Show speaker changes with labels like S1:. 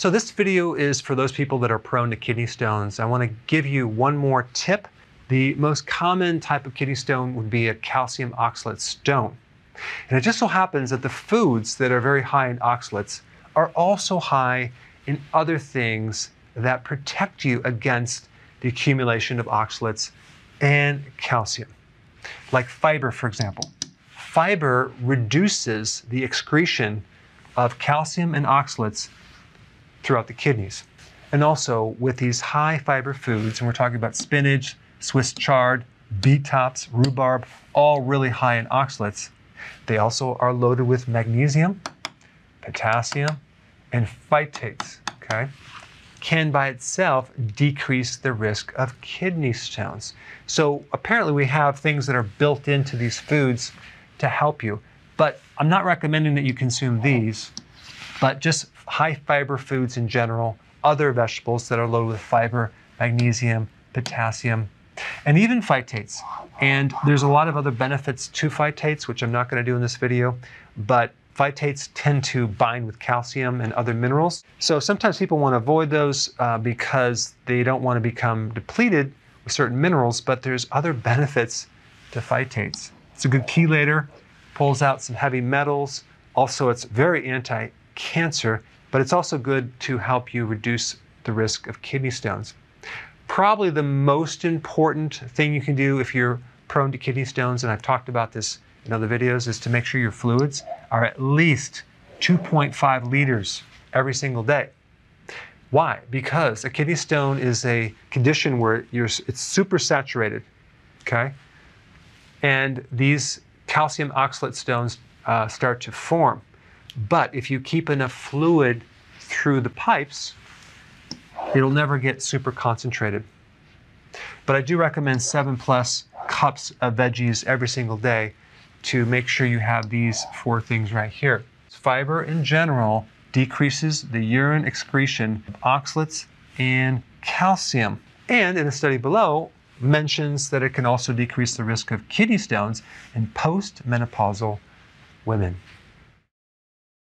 S1: So this video is for those people that are prone to kidney stones. I want to give you one more tip. The most common type of kidney stone would be a calcium oxalate stone. And it just so happens that the foods that are very high in oxalates are also high in other things that protect you against the accumulation of oxalates and calcium, like fiber, for example. Fiber reduces the excretion of calcium and oxalates throughout the kidneys. And also with these high fiber foods, and we're talking about spinach, Swiss chard, beet tops, rhubarb, all really high in oxalates. They also are loaded with magnesium, potassium, and phytates, okay? Can by itself decrease the risk of kidney stones. So apparently, we have things that are built into these foods to help you, but I'm not recommending that you consume these but just high fiber foods in general, other vegetables that are loaded with fiber, magnesium, potassium, and even phytates. And there's a lot of other benefits to phytates, which I'm not going to do in this video, but phytates tend to bind with calcium and other minerals. So sometimes people want to avoid those uh, because they don't want to become depleted with certain minerals, but there's other benefits to phytates. It's a good chelator, pulls out some heavy metals. Also, it's very anti cancer, but it's also good to help you reduce the risk of kidney stones. Probably the most important thing you can do if you're prone to kidney stones, and I've talked about this in other videos, is to make sure your fluids are at least 2.5 liters every single day. Why? Because a kidney stone is a condition where it's super saturated, okay? And these calcium oxalate stones uh, start to form. But if you keep enough fluid through the pipes, it'll never get super concentrated. But I do recommend seven plus cups of veggies every single day to make sure you have these four things right here. Fiber in general decreases the urine excretion of oxalates and calcium. And in a study below, mentions that it can also decrease the risk of kidney stones in postmenopausal women.